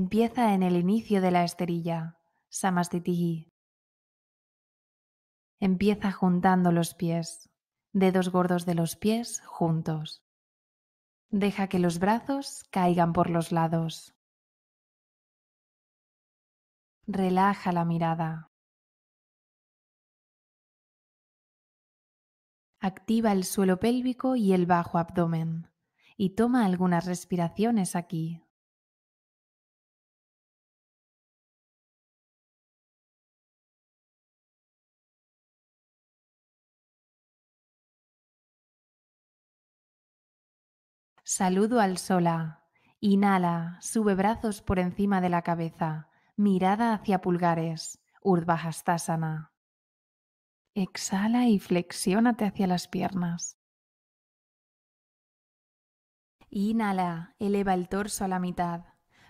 Empieza en el inicio de la esterilla, Samastitihi. Empieza juntando los pies, dedos gordos de los pies juntos. Deja que los brazos caigan por los lados. Relaja la mirada. Activa el suelo pélvico y el bajo abdomen y toma algunas respiraciones aquí. Saludo al sola. Inhala, sube brazos por encima de la cabeza, mirada hacia pulgares, sana. Exhala y flexiónate hacia las piernas. Inhala, eleva el torso a la mitad.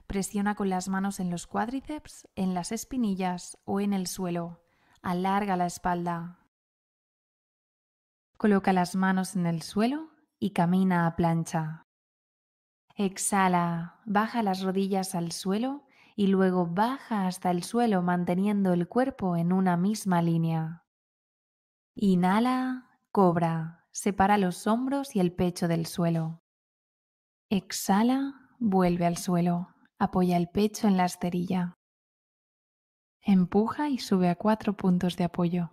Presiona con las manos en los cuádriceps, en las espinillas o en el suelo. Alarga la espalda. Coloca las manos en el suelo y camina a plancha. Exhala, baja las rodillas al suelo y luego baja hasta el suelo manteniendo el cuerpo en una misma línea. Inhala, cobra, separa los hombros y el pecho del suelo. Exhala, vuelve al suelo, apoya el pecho en la esterilla. Empuja y sube a cuatro puntos de apoyo.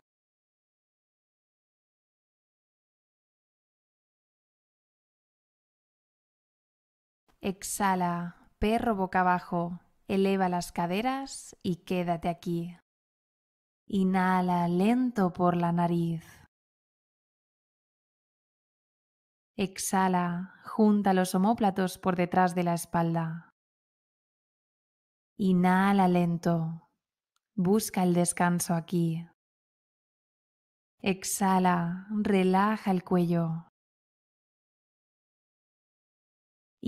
Exhala, perro boca abajo, eleva las caderas y quédate aquí. Inhala lento por la nariz. Exhala, junta los omóplatos por detrás de la espalda. Inhala lento. Busca el descanso aquí. Exhala, relaja el cuello.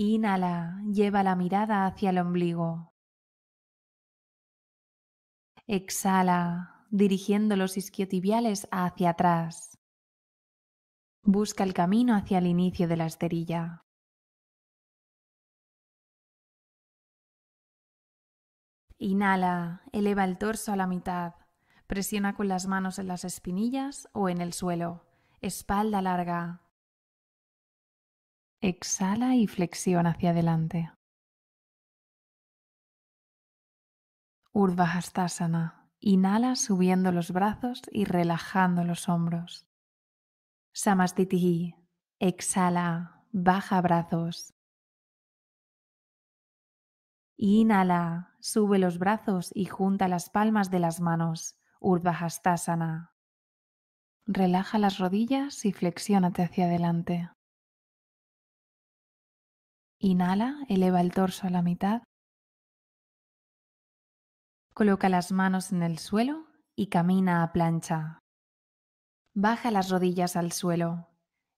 Inhala, lleva la mirada hacia el ombligo. Exhala, dirigiendo los isquiotibiales hacia atrás. Busca el camino hacia el inicio de la esterilla. Inhala, eleva el torso a la mitad. Presiona con las manos en las espinillas o en el suelo. Espalda larga, Exhala y flexiona hacia adelante. Urvahastasana. Inhala subiendo los brazos y relajando los hombros. Samastitihi. Exhala, baja brazos. Inhala, sube los brazos y junta las palmas de las manos. Urvahastasana. Relaja las rodillas y flexiónate hacia adelante. Inhala, eleva el torso a la mitad. Coloca las manos en el suelo y camina a plancha. Baja las rodillas al suelo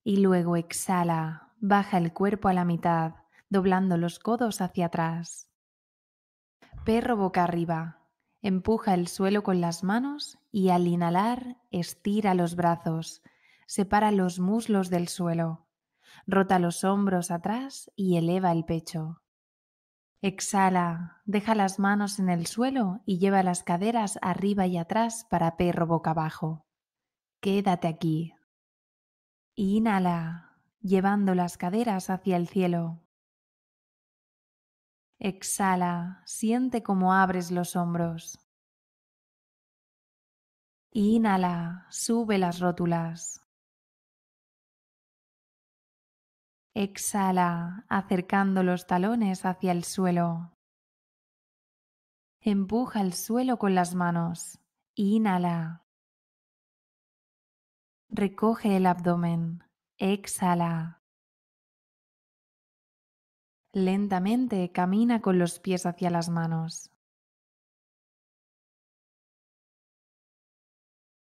y luego exhala, baja el cuerpo a la mitad, doblando los codos hacia atrás. Perro boca arriba. Empuja el suelo con las manos y al inhalar estira los brazos, separa los muslos del suelo. Rota los hombros atrás y eleva el pecho. Exhala, deja las manos en el suelo y lleva las caderas arriba y atrás para perro boca abajo. Quédate aquí. Inhala, llevando las caderas hacia el cielo. Exhala, siente cómo abres los hombros. Inhala, sube las rótulas. Exhala acercando los talones hacia el suelo. Empuja el suelo con las manos. Inhala. Recoge el abdomen. Exhala. Lentamente camina con los pies hacia las manos.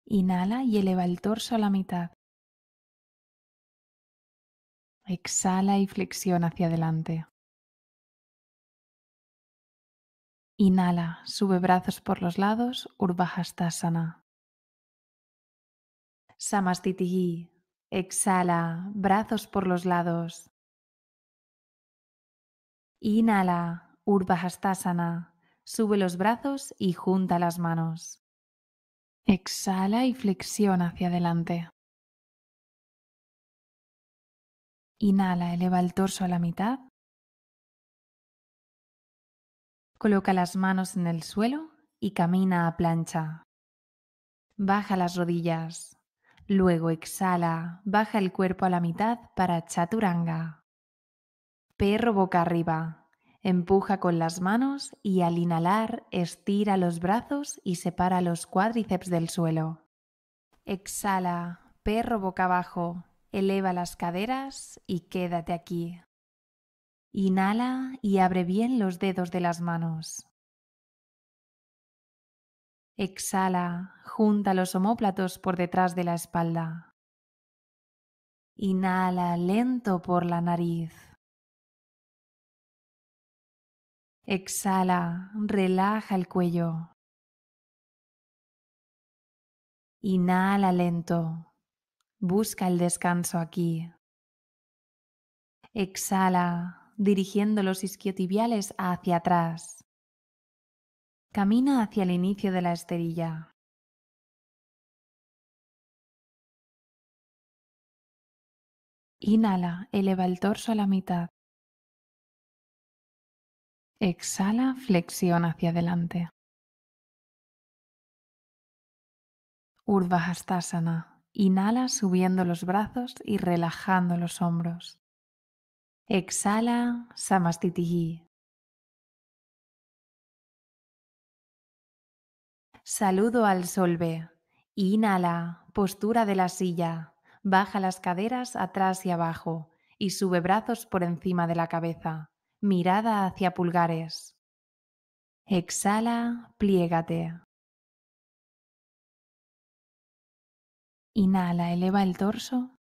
Inhala y eleva el torso a la mitad. Exhala y flexión hacia adelante. Inhala, sube brazos por los lados, urbahastasana. Samastitihi. Exhala, brazos por los lados. Inhala, urbahastasana. Sube los brazos y junta las manos. Exhala y flexión hacia adelante. Inhala, eleva el torso a la mitad. Coloca las manos en el suelo y camina a plancha. Baja las rodillas. Luego exhala, baja el cuerpo a la mitad para chaturanga. Perro boca arriba. Empuja con las manos y al inhalar estira los brazos y separa los cuádriceps del suelo. Exhala, perro boca abajo. Eleva las caderas y quédate aquí. Inhala y abre bien los dedos de las manos. Exhala, junta los omóplatos por detrás de la espalda. Inhala lento por la nariz. Exhala, relaja el cuello. Inhala lento. Busca el descanso aquí. Exhala, dirigiendo los isquiotibiales hacia atrás. Camina hacia el inicio de la esterilla. Inhala, eleva el torso a la mitad. Exhala, flexión hacia adelante. Hastasana. Inhala subiendo los brazos y relajando los hombros. Exhala Samastitihi. Saludo al solve. Inhala, postura de la silla. Baja las caderas atrás y abajo y sube brazos por encima de la cabeza. Mirada hacia pulgares. Exhala, pliégate. Inhala, eleva el torso.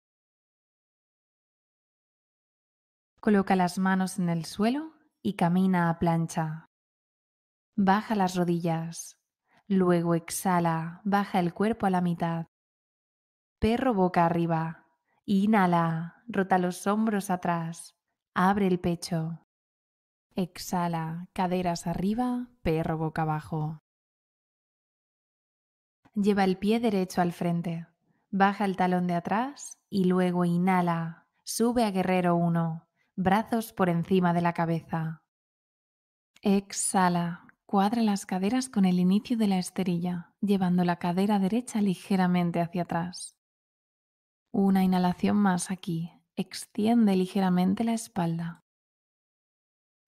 Coloca las manos en el suelo y camina a plancha. Baja las rodillas. Luego exhala, baja el cuerpo a la mitad. Perro boca arriba. Inhala, rota los hombros atrás. Abre el pecho. Exhala, caderas arriba, perro boca abajo. Lleva el pie derecho al frente. Baja el talón de atrás y luego inhala. Sube a guerrero 1, brazos por encima de la cabeza. Exhala. Cuadra las caderas con el inicio de la esterilla, llevando la cadera derecha ligeramente hacia atrás. Una inhalación más aquí. Extiende ligeramente la espalda.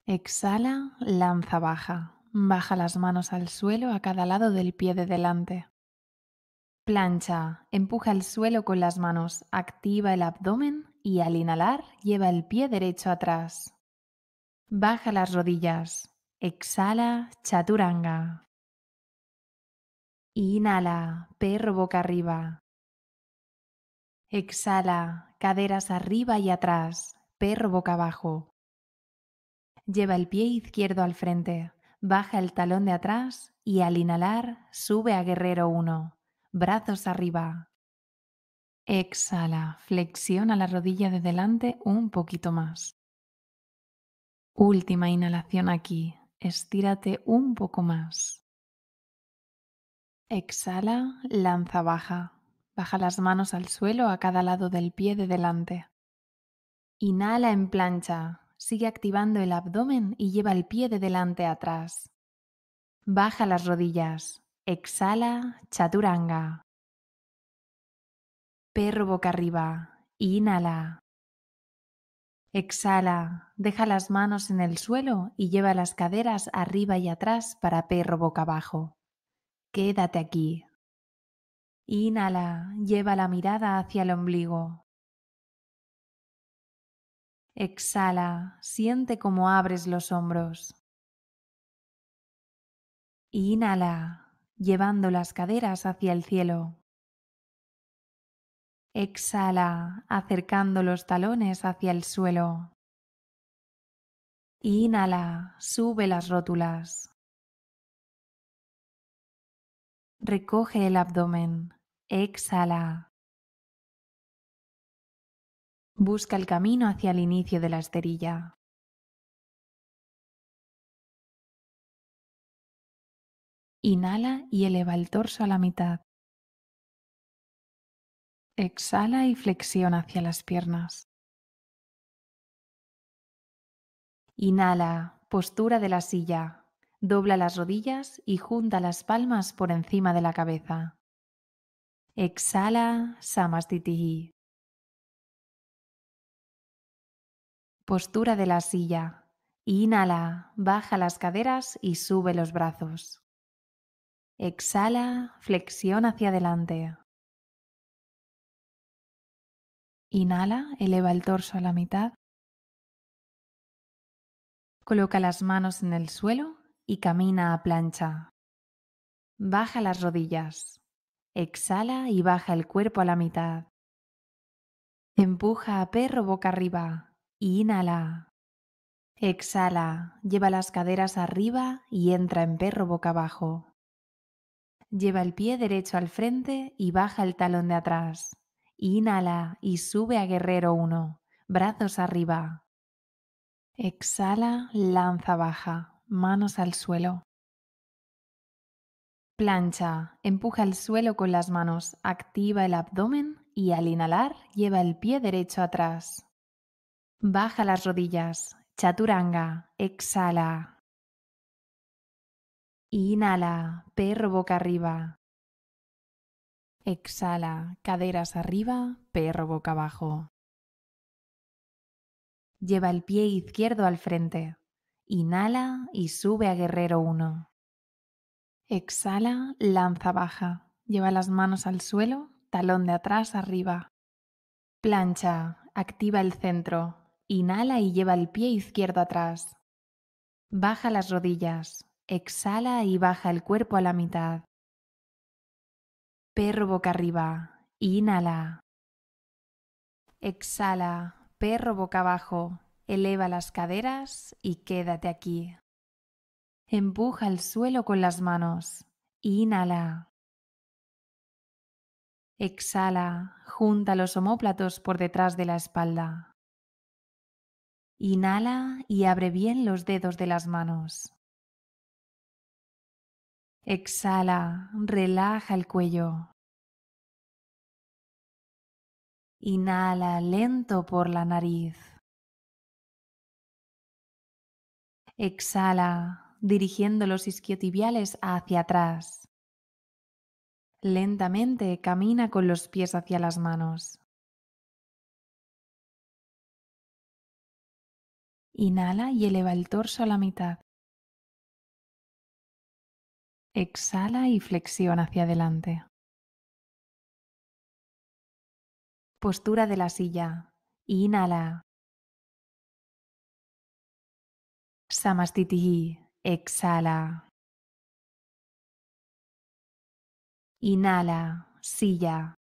Exhala, lanza baja. Baja las manos al suelo a cada lado del pie de delante. Plancha. Empuja el suelo con las manos, activa el abdomen y al inhalar lleva el pie derecho atrás. Baja las rodillas. Exhala chaturanga. Inhala, perro boca arriba. Exhala, caderas arriba y atrás, perro boca abajo. Lleva el pie izquierdo al frente, baja el talón de atrás y al inhalar sube a guerrero 1 brazos arriba. Exhala, flexiona la rodilla de delante un poquito más. Última inhalación aquí, estírate un poco más. Exhala, lanza baja. Baja las manos al suelo a cada lado del pie de delante. Inhala en plancha, sigue activando el abdomen y lleva el pie de delante atrás. Baja las rodillas, Exhala, chaturanga. Perro boca arriba. Inhala. Exhala, deja las manos en el suelo y lleva las caderas arriba y atrás para perro boca abajo. Quédate aquí. Inhala, lleva la mirada hacia el ombligo. Exhala, siente cómo abres los hombros. Inhala, llevando las caderas hacia el cielo. Exhala, acercando los talones hacia el suelo. Inhala, sube las rótulas. Recoge el abdomen. Exhala. Busca el camino hacia el inicio de la esterilla. Inhala y eleva el torso a la mitad. Exhala y flexiona hacia las piernas. Inhala, postura de la silla. Dobla las rodillas y junta las palmas por encima de la cabeza. Exhala, samastitihi. Postura de la silla. Inhala, baja las caderas y sube los brazos. Exhala, flexión hacia adelante. Inhala, eleva el torso a la mitad. Coloca las manos en el suelo y camina a plancha. Baja las rodillas. Exhala y baja el cuerpo a la mitad. Empuja a perro boca arriba. Inhala. Exhala, lleva las caderas arriba y entra en perro boca abajo. Lleva el pie derecho al frente y baja el talón de atrás. Inhala y sube a guerrero 1, brazos arriba. Exhala, lanza baja, manos al suelo. Plancha, empuja el suelo con las manos, activa el abdomen y al inhalar lleva el pie derecho atrás. Baja las rodillas, chaturanga, exhala, Inhala, perro boca arriba. Exhala, caderas arriba, perro boca abajo. Lleva el pie izquierdo al frente. Inhala y sube a guerrero 1. Exhala, lanza baja. Lleva las manos al suelo, talón de atrás arriba. Plancha, activa el centro. Inhala y lleva el pie izquierdo atrás. Baja las rodillas. Exhala y baja el cuerpo a la mitad. Perro boca arriba. Inhala. Exhala. Perro boca abajo. Eleva las caderas y quédate aquí. Empuja el suelo con las manos. Inhala. Exhala. Junta los homóplatos por detrás de la espalda. Inhala y abre bien los dedos de las manos. Exhala, relaja el cuello. Inhala lento por la nariz. Exhala, dirigiendo los isquiotibiales hacia atrás. Lentamente camina con los pies hacia las manos. Inhala y eleva el torso a la mitad. Exhala y flexión hacia adelante. Postura de la silla. Inhala. Samastitihi. Exhala. Inhala, silla.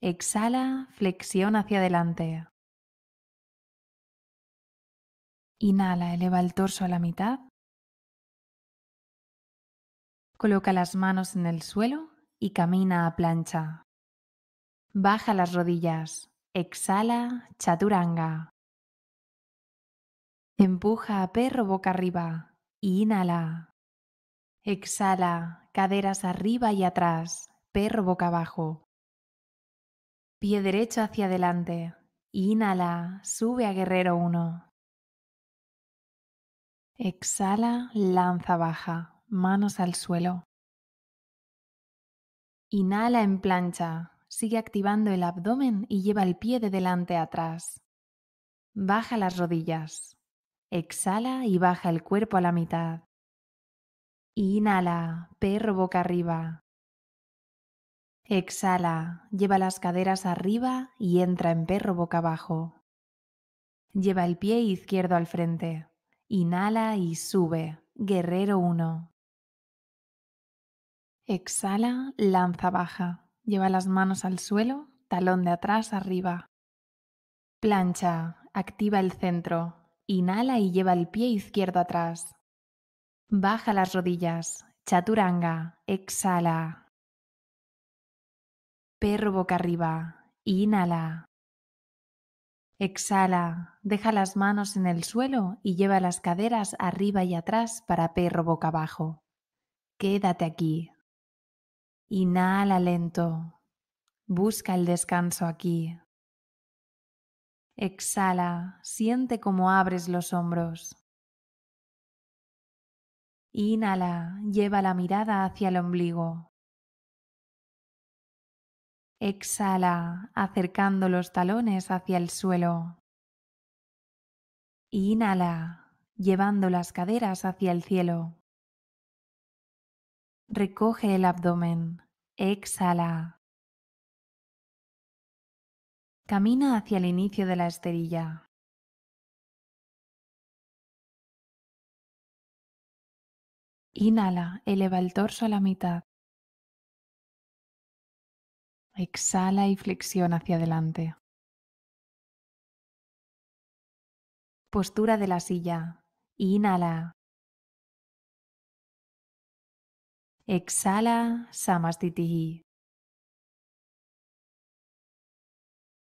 Exhala, flexión hacia adelante. Inhala, eleva el torso a la mitad. Coloca las manos en el suelo y camina a plancha. Baja las rodillas. Exhala, chaturanga. Empuja a perro boca arriba. Inhala. Exhala, caderas arriba y atrás, perro boca abajo. Pie derecho hacia adelante. Inhala, sube a guerrero 1. Exhala, lanza baja, manos al suelo. Inhala en plancha, sigue activando el abdomen y lleva el pie de delante atrás. Baja las rodillas. Exhala y baja el cuerpo a la mitad. Inhala, perro boca arriba. Exhala, lleva las caderas arriba y entra en perro boca abajo. Lleva el pie izquierdo al frente. Inhala y sube, guerrero 1. Exhala, lanza baja. Lleva las manos al suelo, talón de atrás arriba. Plancha, activa el centro. Inhala y lleva el pie izquierdo atrás. Baja las rodillas. Chaturanga, exhala. Perro boca arriba. Inhala. Exhala deja las manos en el suelo y lleva las caderas arriba y atrás para perro boca abajo. Quédate aquí. Inhala lento. Busca el descanso aquí. Exhala, siente cómo abres los hombros. Inhala, lleva la mirada hacia el ombligo. Exhala, acercando los talones hacia el suelo. Inhala, llevando las caderas hacia el cielo. Recoge el abdomen. Exhala. Camina hacia el inicio de la esterilla. Inhala, eleva el torso a la mitad. Exhala y flexiona hacia adelante. Postura de la silla. Inhala. Exhala Samastitihi.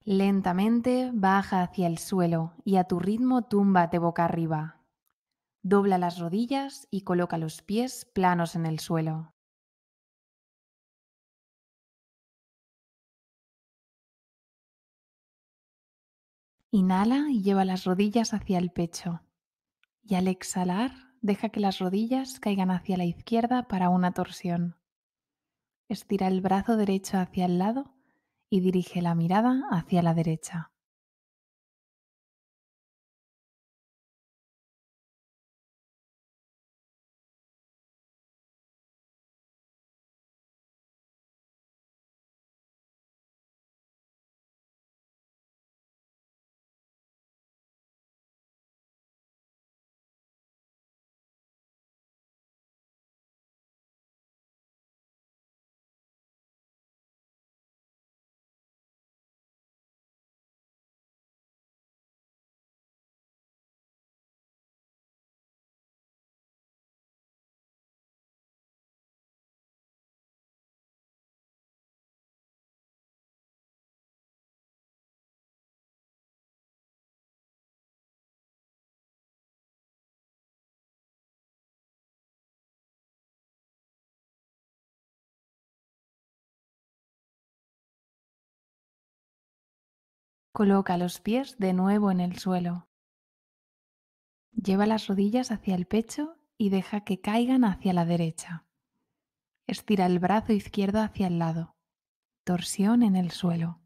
Lentamente baja hacia el suelo y a tu ritmo túmbate boca arriba. Dobla las rodillas y coloca los pies planos en el suelo. Inhala y lleva las rodillas hacia el pecho. Y al exhalar, deja que las rodillas caigan hacia la izquierda para una torsión. Estira el brazo derecho hacia el lado y dirige la mirada hacia la derecha. Coloca los pies de nuevo en el suelo. Lleva las rodillas hacia el pecho y deja que caigan hacia la derecha. Estira el brazo izquierdo hacia el lado. Torsión en el suelo.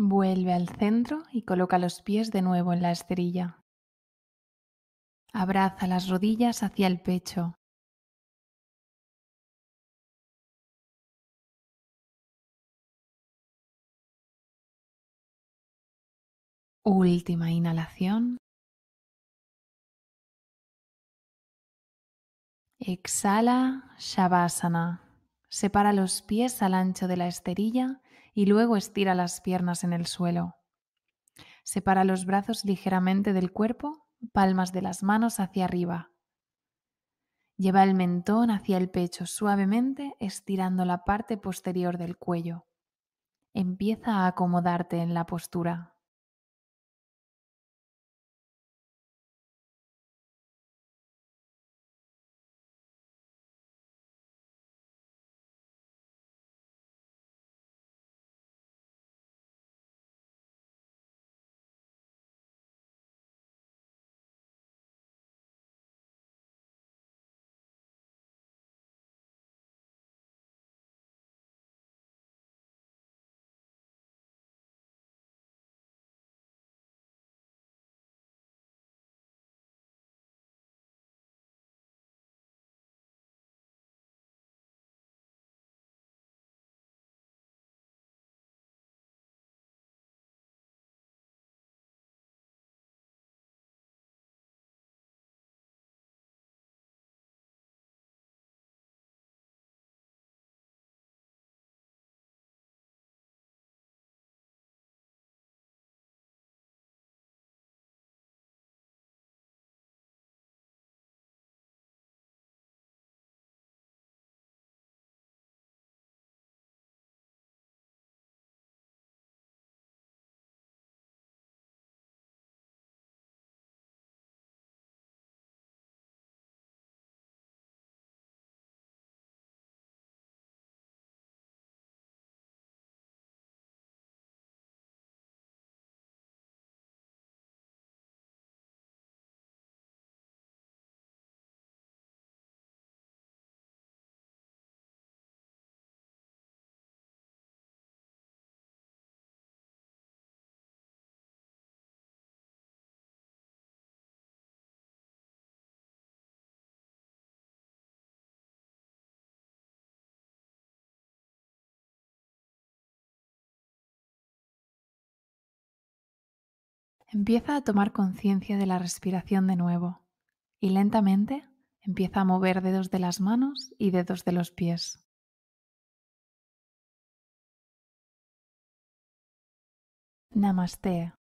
Vuelve al centro y coloca los pies de nuevo en la esterilla. Abraza las rodillas hacia el pecho. Última inhalación. Exhala Shavasana. Separa los pies al ancho de la esterilla y luego estira las piernas en el suelo. Separa los brazos ligeramente del cuerpo, palmas de las manos hacia arriba. Lleva el mentón hacia el pecho suavemente, estirando la parte posterior del cuello. Empieza a acomodarte en la postura. Empieza a tomar conciencia de la respiración de nuevo y lentamente empieza a mover dedos de las manos y dedos de los pies. Namaste.